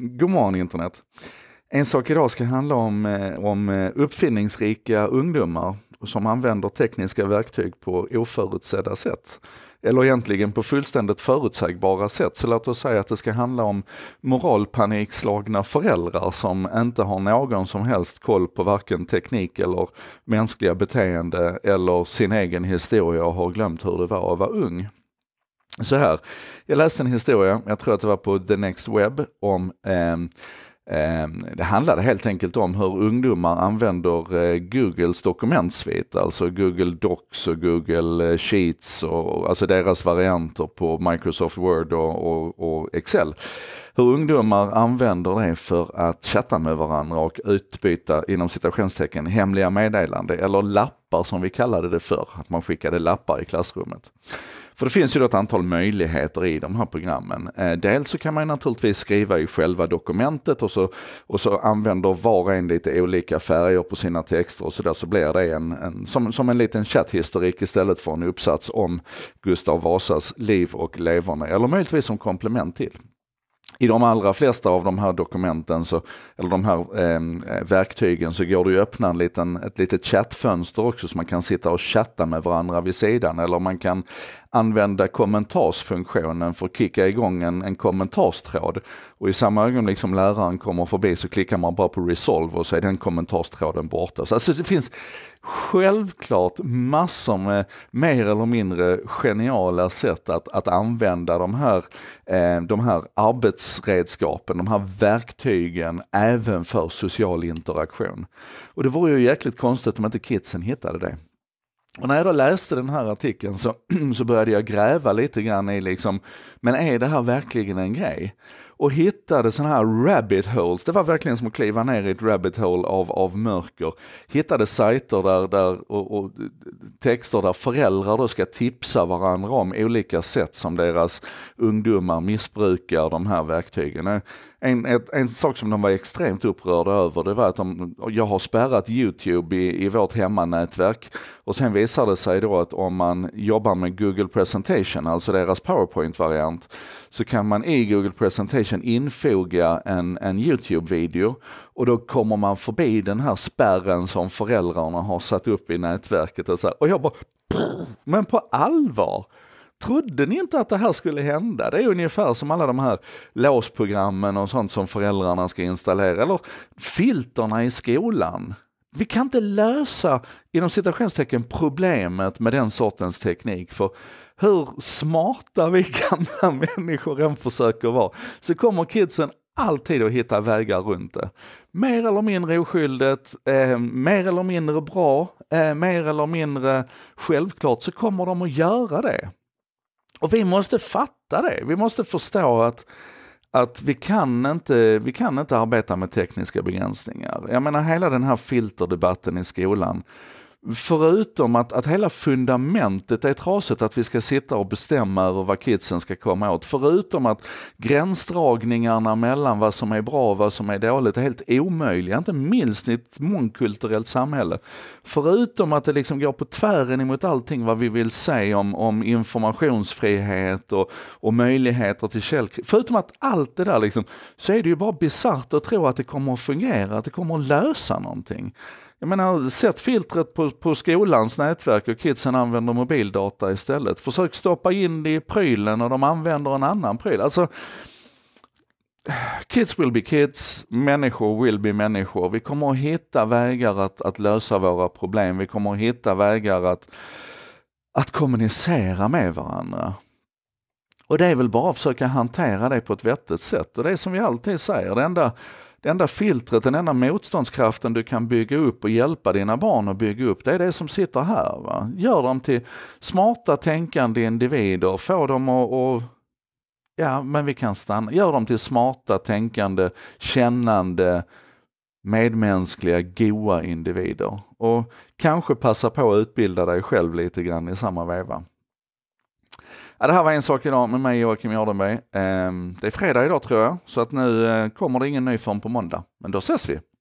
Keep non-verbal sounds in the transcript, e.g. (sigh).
God morgon internet. En sak idag ska handla om, eh, om eh, uppfinningsrika ungdomar som använder tekniska verktyg på oförutsedda sätt. Eller egentligen på fullständigt förutsägbara sätt. Så låt oss säga att det ska handla om moralpanikslagna föräldrar som inte har någon som helst koll på varken teknik eller mänskliga beteende eller sin egen historia och har glömt hur det var att vara ung. Så här, jag läste en historia, jag tror att det var på The Next Web, om eh, det handlade helt enkelt om hur ungdomar använder eh, Googles dokumentsvit, alltså Google Docs och Google eh, Sheets, och, alltså deras varianter på Microsoft Word och, och, och Excel. Hur ungdomar använder det för att chatta med varandra och utbyta, inom citationstecken, hemliga meddelande eller lappar som vi kallade det för att man skickade lappar i klassrummet. För det finns ju ett antal möjligheter i de här programmen. Eh, dels så kan man naturligtvis skriva i själva dokumentet och så, och så använder var och en lite olika färger på sina texter och så där så blir det en, en som, som en liten chatthistorik istället för en uppsats om Gustav Vasas liv och leverne eller möjligtvis som komplement till. I de allra flesta av de här dokumenten, så, eller de här ehm, eh, verktygen, så går det ju att öppna en liten, ett litet chattfönster också så man kan sitta och chatta med varandra vid sidan. Eller man kan använda kommentarsfunktionen för att kicka igång en, en kommentarstråd. Och i samma ögonblick som läraren kommer förbi så klickar man bara på resolve och så är den kommentarstråden borta. Så alltså det finns självklart massor med mer eller mindre geniala sätt att, att använda de här, eh, de här arbetsredskapen, de här verktygen även för social interaktion. Och det vore ju jäkligt konstigt om inte kidsen hittade det. Och när jag då läste den här artikeln så, (clears throat) så började jag gräva lite grann i liksom, men är det här verkligen en grej? och hittade sådana här rabbit holes. Det var verkligen som att kliva ner i ett rabbit hole av, av mörker. Hittade sajter där, där, och, och texter där föräldrar då ska tipsa varandra om olika sätt som deras ungdomar missbrukar de här verktygen. En, en, en, sak som de var extremt upprörda över det var att de, jag har spärrat Youtube i, i vårt hemmanätverk och sen visade det sig då att om man jobbar med Google presentation, alltså deras PowerPoint-variant, så kan man i Google presentation action infoga en, en Youtube-video och då kommer man förbi den här spärren som föräldrarna har satt upp i nätverket och så här. Och jag bara, men på allvar? Trodde ni inte att det här skulle hända? Det är ungefär som alla de här låsprogrammen och sånt som föräldrarna ska installera, eller filterna i skolan. Vi kan inte lösa, inom citationstecken, problemet med den sortens teknik, för hur smarta vi gamla (laughs) människor än försöker vara, så kommer kidsen alltid att hitta vägar runt det. Mer eller mindre oskyldigt, eh, mer eller mindre bra, eh, mer eller mindre självklart så kommer de att göra det. Och vi måste fatta det. Vi måste förstå att att vi kan, inte, vi kan inte arbeta med tekniska begränsningar. Jag menar hela den här filterdebatten i skolan Förutom att, att hela fundamentet är trasigt, att vi ska sitta och bestämma över vad kidsen ska komma åt. Förutom att gränsdragningarna mellan vad som är bra och vad som är dåligt är helt omöjliga, inte minst i ett mångkulturellt samhälle. Förutom att det liksom går på tvären emot allting vad vi vill säga om, om informationsfrihet och, och möjligheter till källkritik. Förutom att allt det där liksom, så är det ju bara bisarrt att tro att det kommer att fungera, att det kommer att lösa någonting. Jag menar, sätt filtret på, på skolans nätverk och kidsen använder mobildata istället. Försök stoppa in det i prylen och de använder en annan pryl. Alltså, kids will be kids, människor will be människor. Vi kommer att hitta vägar att, att lösa våra problem. Vi kommer att hitta vägar att, att kommunicera med varandra. Och det är väl bara att försöka hantera det på ett vettigt sätt. Och det är som vi alltid säger, det enda det enda filtret, den enda motståndskraften du kan bygga upp och hjälpa dina barn att bygga upp, det är det som sitter här. Va? Gör dem till smarta, tänkande individer, få dem att, att ja, men vi kan stanna, gör dem till smarta, tänkande, kännande, medmänskliga, goa individer. Och kanske passa på att utbilda dig själv lite grann i samma veva. Ja, det här var en sak idag med mig Joakim Jardenberg. Ehm, det är fredag idag tror jag, så att nu eh, kommer det ingen ny form på måndag. Men då ses vi!